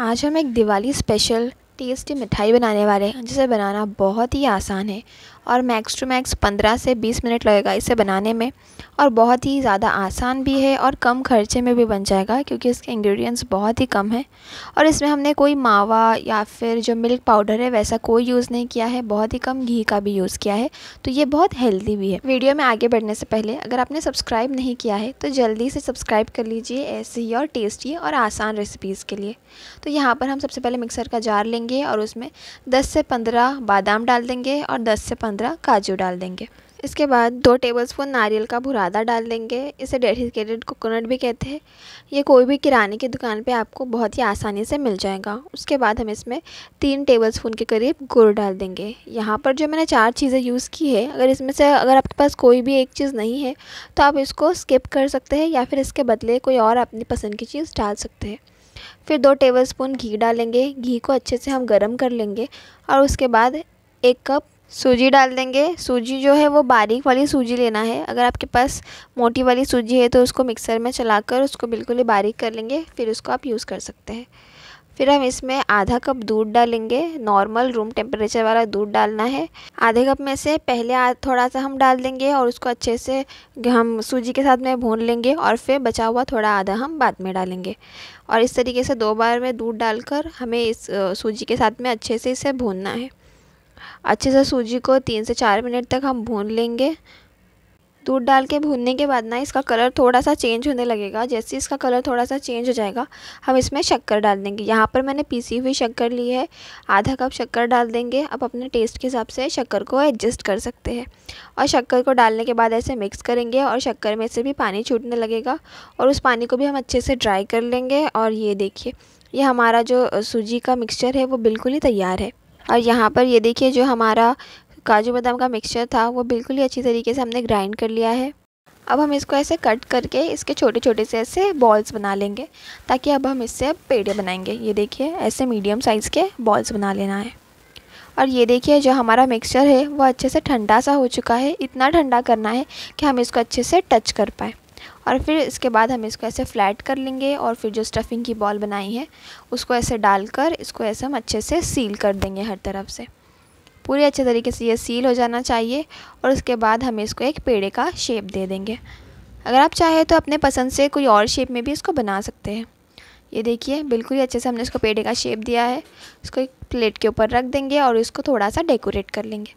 आज हम एक दिवाली स्पेशल टेस्टी मिठाई बनाने वाले हैं जिसे बनाना बहुत ही आसान है और मैक्स टू मैक्स पंद्रह से बीस मिनट लगेगा इसे बनाने में और बहुत ही ज़्यादा आसान भी है और कम खर्चे में भी बन जाएगा क्योंकि इसके इंग्रेडिएंट्स बहुत ही कम हैं और इसमें हमने कोई मावा या फिर जो मिल्क पाउडर है वैसा कोई यूज़ नहीं किया है बहुत ही कम घी का भी यूज़ किया है तो ये बहुत हेल्दी भी है वीडियो में आगे बढ़ने से पहले अगर आपने सब्सक्राइब नहीं किया है तो जल्दी से सब्सक्राइब कर लीजिए ऐसे ही और टेस्टी और आसान रेसिपीज़ के लिए तो यहाँ पर हम सबसे पहले मिक्सर का जार लेंगे और उसमें दस से पंद्रह बादाम डाल देंगे और दस से पंद्रह पंद्रह काजू डाल देंगे इसके बाद दो टेबलस्पून नारियल का भुरादा डाल देंगे इसे डेडिकेटेड कोकोनट भी कहते हैं ये कोई भी किराने की दुकान पे आपको बहुत ही आसानी से मिल जाएगा उसके बाद हम इसमें तीन टेबलस्पून के करीब गुड़ डाल देंगे यहाँ पर जो मैंने चार चीज़ें यूज़ की है अगर इसमें से अगर आपके पास कोई भी एक चीज़ नहीं है तो आप इसको स्किप कर सकते हैं या फिर इसके बदले कोई और अपनी पसंद की चीज़ डाल सकते हैं फिर दो टेबल घी डालेंगे घी को अच्छे से हम गर्म कर लेंगे और उसके बाद एक कप सूजी डाल देंगे सूजी जो है वो बारीक वाली सूजी लेना है अगर आपके पास मोटी वाली सूजी है तो उसको मिक्सर में चलाकर उसको बिल्कुल ही बारीक कर लेंगे फिर उसको आप यूज़ कर सकते हैं फिर हम इसमें आधा कप दूध डालेंगे नॉर्मल रूम टेम्परेचर वाला दूध डालना है आधे कप में से पहले थोड़ा सा हम डाल देंगे और उसको अच्छे से हम सूजी के साथ में भून लेंगे और फिर बचा हुआ थोड़ा आधा हम बाद में डालेंगे और इस तरीके से दो बार में दूध डालकर हमें इस सूजी के साथ में अच्छे से इसे भूनना है अच्छे से सूजी को तीन से चार मिनट तक हम भून लेंगे दूध डाल के भूनने के बाद ना इसका कलर थोड़ा सा चेंज होने लगेगा जैसे इसका कलर थोड़ा सा चेंज हो जाएगा हम इसमें शक्कर डाल देंगे यहाँ पर मैंने पीसी हुई शक्कर ली है आधा कप शक्कर डाल देंगे आप अपने टेस्ट के हिसाब से शक्कर को एडजस्ट कर सकते हैं और शक्कर को डालने के बाद ऐसे मिक्स करेंगे और शक्कर में से भी पानी छूटने लगेगा और उस पानी को भी हम अच्छे से ड्राई कर लेंगे और ये देखिए ये हमारा जो सूजी का मिक्सचर है वो बिल्कुल ही तैयार है और यहाँ पर ये देखिए जो हमारा काजू बादाम का मिक्सचर था वो बिल्कुल ही अच्छी तरीके से हमने ग्राइंड कर लिया है अब हम इसको ऐसे कट करके इसके छोटे छोटे से ऐसे बॉल्स बना लेंगे ताकि अब हम इससे पेड़े बनाएंगे ये देखिए ऐसे मीडियम साइज़ के बॉल्स बना लेना है और ये देखिए जो हमारा मिक्सचर है वो अच्छे से ठंडा सा हो चुका है इतना ठंडा करना है कि हम इसको अच्छे से टच कर पाएँ और फिर इसके बाद हम इसको ऐसे फ्लैट कर लेंगे और फिर जो स्टफ़िंग की बॉल बनाई है उसको ऐसे डालकर इसको ऐसे हम अच्छे से सील कर देंगे हर तरफ से पूरी अच्छे तरीके से ये सील हो जाना चाहिए और उसके बाद हम इसको एक पेड़े का शेप दे देंगे अगर आप चाहें तो अपने पसंद से कोई और शेप में भी इसको बना सकते हैं ये देखिए बिल्कुल ही अच्छे से हमने इसको पेड़े का शेप दिया है इसको एक प्लेट के ऊपर रख देंगे और इसको थोड़ा सा डेकोरेट कर लेंगे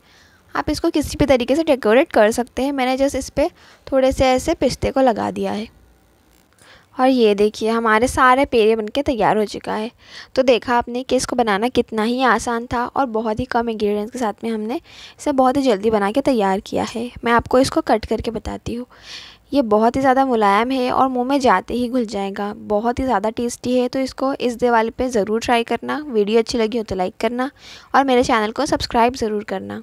आप इसको किसी भी तरीके से डेकोरेट कर सकते हैं मैंने जस्ट इस पर थोड़े से ऐसे पिस्ते को लगा दिया है और ये देखिए हमारे सारे पेड़े बनके तैयार हो चुका है तो देखा आपने कि इसको बनाना कितना ही आसान था और बहुत ही कम इंग्रेडिएंट्स के साथ में हमने इसे बहुत ही जल्दी बना के तैयार किया है मैं आपको इसको कट करके बताती हूँ ये बहुत ही ज़्यादा मुलायम है और मुंह में जाते ही घुल जाएगा बहुत ही ज़्यादा टेस्टी है तो इसको इस दिवाली पर ज़रूर ट्राई करना वीडियो अच्छी लगी हो तो लाइक करना और मेरे चैनल को सब्सक्राइब ज़रूर करना